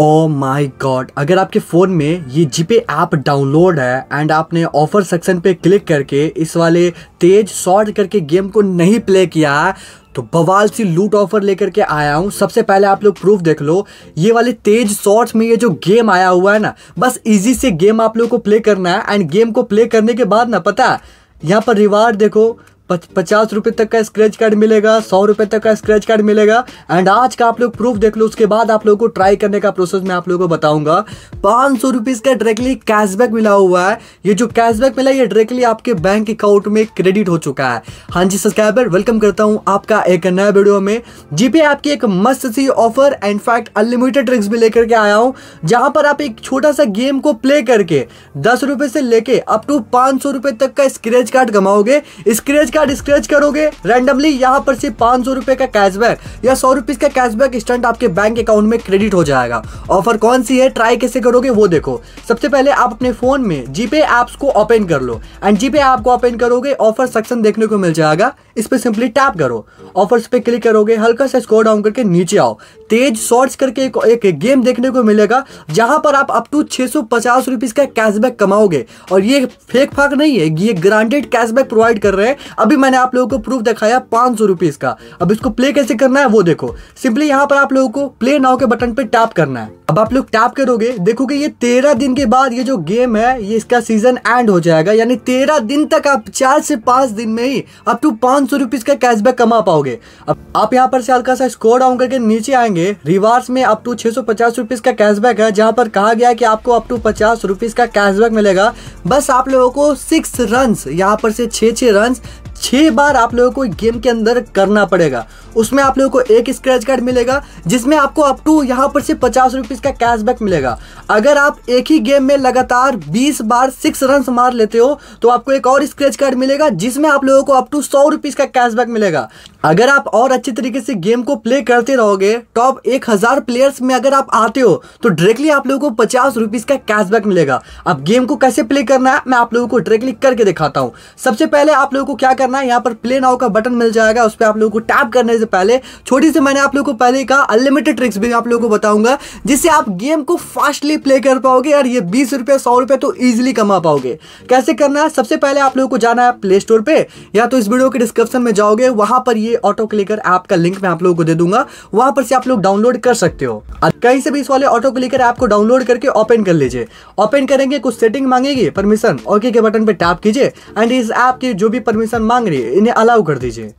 ओ माई God अगर आपके phone में ये जीपे ऐप डाउनलोड है एंड आपने ऑफर सेक्शन पे क्लिक करके इस वाले तेज शॉर्ट करके गेम को नहीं प्ले किया है तो बवाल सी लूट ऑफर लेकर के आया हूँ सबसे पहले आप लोग प्रूफ देख लो ये वाले तेज शॉर्ट्स में ये जो गेम आया हुआ है ना बस इजी से गेम आप लोग को प्ले करना है एंड गेम को प्ले करने के बाद ना पता यहाँ पर रिवार्ड देखो पचास रुपए तक का स्क्रैच कार्ड मिलेगा सौ रुपए तक का स्क्रैच कार्ड मिलेगा एंड आज का आप लोग प्रूफ देख लो उसके बाद आप लोगों को ट्राई करने का प्रोसेस मैं आप लोगों को बताऊंगा पांच सौ रुपीज़ का डायरेक्टली कैशबैक मिला हुआ है ये जो कैशबैक मिला ये डायरेक्टली आपके बैंक अकाउंट में क्रेडिट हो चुका है हाँ जी सब्सक्राइबर वेलकम करता हूँ आपका एक नया वीडियो में जीपे आपकी एक मस्त सी offer and fact unlimited tricks भी लेकर के आया हूँ जहां पर आप एक छोटा सा गेम को प्ले करके दस से लेके अप टू पांच सौ तक का स्क्रेच कार्ड कमाओगे स्क्रेच कार्ड स्क्रेच करोगे रैंडमली यहाँ पर सिर्फ पांच सौ रुपए का कैशबैक या सौ रुपीज का कैशबैक स्टंट आपके बैंक अकाउंट में क्रेडिट हो जाएगा ऑफर कौन सी है ट्राई कैसे करोगे वो देखो सबसे पहले आप अपने फोन में जीपे ऐप्स को ओपन कर लो एंड जीपे ऐप को ओपन करोगे ऑफर सेक्शन देखने को मिल जाएगा इस पर सिंपली टैप करो ऑफर्स पे क्लिक करोगे हल्का सा स्कोर डाउन करके नीचे आओ तेज शॉर्ट्स करके एक, एक गेम देखने को मिलेगा जहां पर आप अप टू छः सौ पचास का कैशबैक कमाओगे और ये फेक फाक नहीं है ये ग्रांटेड कैशबैक प्रोवाइड कर रहे हैं अभी मैंने आप लोगों को प्रूफ दिखाया पाँच सौ रुपीज़ का अब इसको प्ले कैसे करना है वो देखो सिंपली यहाँ पर आप लोगों को प्ले नाव के बटन पर टैप करना है अब आप लोग टैप करोगे देखोगे ये तेरह दिन के बाद ये जो गेम है ये इसका सीजन एंड हो जाएगा यानी तेरह दिन तक आप चार से पाँच दिन में ही अप टू पाँच सौ रुपीज़ का कैशबैक कमा पाओगे अब आप यहाँ पर से हल्का सा स्कोर डाउन करके नीचे आएंगे करेंगे रिवार्स में अप टू छह सौ पचास रुपीज का कैशबैक है जहां पर कहा गया है कि आपको अप टू पचास रुपीज का कैशबैक मिलेगा बस आप लोगों को सिक्स रन यहाँ पर से छः छः रन छह बार आप लोगों को गेम के अंदर करना पड़ेगा उसमें आप लोगों को एक स्क्रैच कार्ड मिलेगा जिसमें आपको अप टू यहाँ पर से पचास रुपीज़ का कैशबैक मिलेगा अगर आप एक ही गेम में लगातार 20 बार सिक्स रन मार लेते हो तो आपको एक और स्क्रैच कार्ड मिलेगा जिसमें आप लोगों को अप टू सौ रुपीज़ का कैशबैक मिलेगा अगर आप और अच्छे तरीके से गेम को प्ले करते रहोगे टॉप एक हज़ार प्लेयर्स में अगर आप आते हो तो डायरेक्टली आप लोगों को पचास रुपीज़ का कैशबैक मिलेगा अब गेम को कैसे प्ले करना है मैं आप लोगों को डायरेक्टली करके दिखाता हूँ सबसे पहले आप लोगों को क्या करना है यहाँ पर प्ले नाउ का बटन मिल जाएगा उस पर आप लोगों को टैप करने से पहले छोटी सी मैंने आप लोगों को पहले कहा अनलिमिटेड ट्रिक्स भी आप लोगों को बताऊंगा जिससे आप गेम को फास्टली प्ले कर पाओगे और ये बीस रुपये सौ रुपये तो ईजिली कमा पाओगे कैसे करना है सबसे पहले आप लोगों को जाना है प्ले स्टोर पर या तो इस वीडियो के डिस्क्रिप्शन में जाओगे वहाँ पर ये ऑटो क्लिकर ऐप का लिंक मैं आप लोगों को दे दूंगा वहां पर से आप लोग डाउनलोड कर सकते हो कहीं से भी इस वाले ऑटो क्लिकर ऐप को डाउनलोड करके ओपन कर लीजिए ओपन करेंगे कुछ सेटिंग मांगेगी परमिशन ओके के बटन पर टैप कीजिए एंड इस ऐप की जो भी परमिशन मांग रही है इन्हें अलाउ कर दीजिए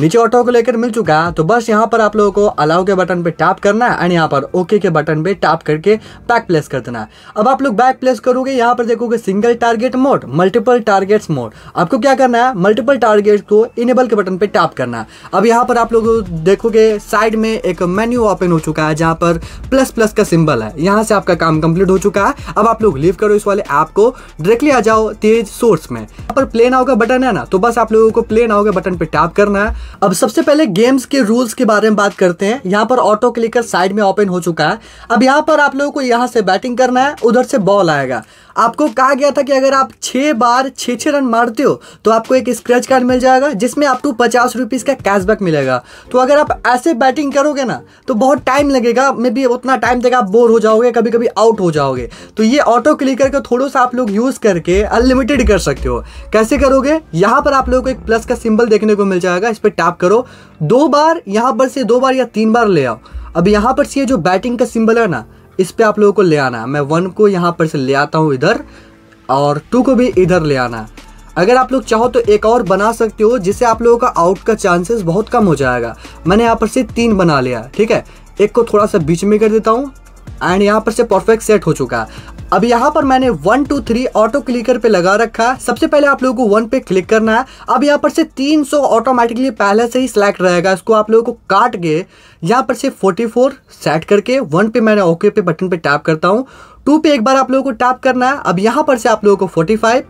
नीचे ऑटो को लेकर मिल चुका है तो बस यहाँ पर आप लोगों को अलाउ के बटन पे टैप करना है एंड यहाँ पर ओके के बटन पे टैप करके बैक प्लेस कर देना है अब आप लोग बैक प्लेस करोगे यहाँ पर देखोगे single target mode multiple targets mode आपको क्या करना है मल्टीपल टारगेट को इनेबल के बटन पे टैप करना है अब यहाँ पर आप लोग देखोगे साइड में एक मेन्यू ओपन हो चुका है जहाँ पर प्लस प्लस का सिंबल है यहाँ से आपका काम कंप्लीट हो चुका है अब आप लोग लीव करो इस वाले ऐप को डायरेक्टली आ जाओ तेज सोर्स में यहाँ पर प्ले नाउ का बटन है ना तो बस आप लोगों को प्ले नाउ के बटन पे टैप करना है अब सबसे पहले गेम्स के रूल्स के बारे में बात करते हैं यहाँ पर ऑटो क्लिकर साइड में ओपन हो चुका है अब यहाँ पर आप लोगों को यहाँ से बैटिंग करना है उधर से बॉल आएगा आपको कहा गया था कि अगर आप छः बार छः छः रन मारते हो तो आपको एक स्क्रैच कार्ड मिल जाएगा जिसमें आपको पचास रुपीज़ का कैशबैक मिलेगा तो अगर आप ऐसे बैटिंग करोगे ना तो बहुत टाइम लगेगा मे बी उतना टाइम तक आप बोर हो जाओगे कभी कभी आउट हो जाओगे तो ये ऑटो क्लिकर का थोड़ा सा आप लोग यूज़ करके अनलिमिटेड कर सकते हो कैसे करोगे यहाँ पर आप लोगों को एक प्लस का सिम्बल देखने को मिल जाएगा इस पर टैप करो दो बार यहाँ पर से दो बार या तीन बार ले आओ अब यहाँ पर से जो बैटिंग का सिंबल है ना इस पर आप लोगों को ले आना है मैं वन को यहाँ पर से ले आता हूँ इधर और टू को भी इधर ले आना है अगर आप लोग चाहो तो एक और बना सकते हो जिससे आप लोगों का आउट का चांसेस बहुत कम हो जाएगा मैंने यहाँ पर से तीन बना लिया ठीक है एक को थोड़ा सा बीच में कर देता हूँ एंड यहाँ पर से परफेक्ट सेट हो चुका है अब यहाँ पर मैंने one two three auto clicker पे लगा रखा है सबसे पहले आप लोगों को वन पे क्लिक करना है अब यहाँ पर से 300 ऑटोमेटिकली पहले से ही सिलेक्ट रहेगा इसको आप लोगों को काट के यहाँ पर से 44 सेट करके वन पे मैंने ओके पे बटन पे टैप करता हूँ टू पे एक बार आप लोगों को टैप करना है अब यहाँ पर से आप लोगों को फाइव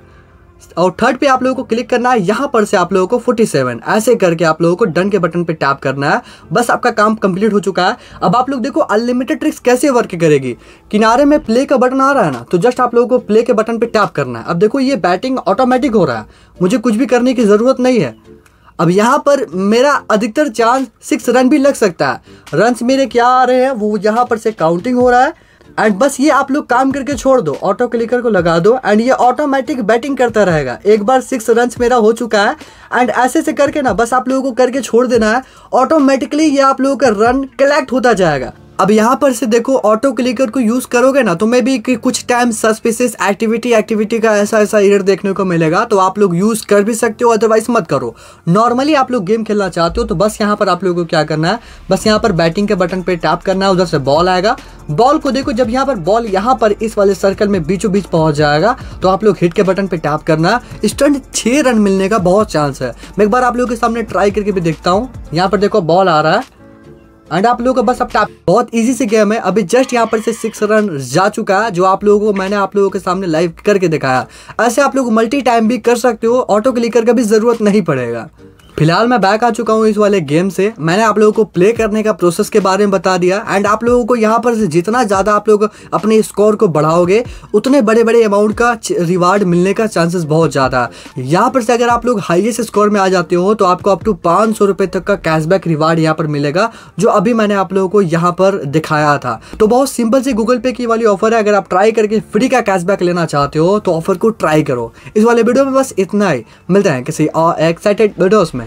और थर्ड पे आप लोगों को क्लिक करना है यहाँ पर से आप लोगों को 47 ऐसे करके आप लोगों को डन के बटन पे टैप करना है बस आपका काम कंप्लीट हो चुका है अब आप लोग देखो अनलिमिटेड ट्रिक्स कैसे वर्क करेगी किनारे में प्ले का बटन आ रहा है ना तो जस्ट आप लोगों को प्ले के बटन पर टैप करना है अब देखो ये बैटिंग ऑटोमेटिक हो रहा है मुझे कुछ भी करने की ज़रूरत नहीं है अब यहाँ पर मेरा अधिकतर चांस सिक्स रन भी लग सकता है रन्स मेरे क्या आ रहे हैं वो यहाँ पर से काउंटिंग हो रहा है एंड बस ये आप लोग काम करके छोड़ दो ऑटो क्लिकर को लगा दो एंड ये ऑटोमेटिक बैटिंग करता रहेगा एक बार सिक्स रन मेरा हो चुका है एंड ऐसे से करके ना बस आप लोगों को करके छोड़ देना है ऑटोमेटिकली ये आप लोगों का रन कलेक्ट होता जाएगा अब यहाँ पर से देखो ऑटो क्लिकर को यूज़ करोगे ना तो मे भी कुछ टाइम सस्पिशियस एक्टिविटी एक्टिविटी का ऐसा ऐसा एरर देखने को मिलेगा तो आप लोग यूज़ कर भी सकते हो अदरवाइज मत करो नॉर्मली आप लोग गेम खेलना चाहते हो तो बस यहाँ पर आप लोगों को क्या करना है बस यहाँ पर बैटिंग के बटन पर टैप करना है उधर से बॉल आएगा बॉल को देखो जब यहाँ पर बॉल यहाँ पर इस वाले सर्कल में बीचों बीच पहुंच जाएगा तो आप लोग हिट के बटन पर टैप करना है स्टंट छः रन मिलने का बहुत चांस है मैं एक बार आप लोगों के सामने ट्राई करके भी देखता हूँ यहाँ पर देखो बॉल आ रहा है एंड आप लोगों को बस अब टाप बहुत इजी से गेम है अभी जस्ट यहाँ पर से सिक्स रन जा चुका है जो आप लोगों को मैंने आप लोगों के सामने लाइव करके दिखाया ऐसे आप लोग मल्टी टाइम भी कर सकते हो ऑटो क्लिक करके भी जरूरत नहीं पड़ेगा फिलहाल मैं बैक आ चुका हूँ इस वाले गेम से मैंने आप लोगों को प्ले करने का प्रोसेस के बारे में बता दिया एंड आप लोगों को यहाँ पर जितना ज़्यादा आप लोग अपने स्कोर को बढ़ाओगे उतने बड़े बड़े अमाउंट का रिवार्ड मिलने का चांसेस बहुत ज़्यादा है यहाँ पर से अगर आप लोग हाइएस्ट स्कोर में आ जाते हो तो आपको अप टू पाँच सौ तक का कैशबैक रिवार्ड यहाँ पर मिलेगा जो अभी मैंने आप लोगों को यहाँ पर दिखाया था तो बहुत सिंपल सी गूगल पे की वाली ऑफर है अगर आप ट्राई करके फ्री का कैशबैक लेना चाहते हो तो ऑफर को ट्राई करो इस वाले वीडियो में बस इतना ही मिलते हैं किसी और एक्साइटेड वीडियो में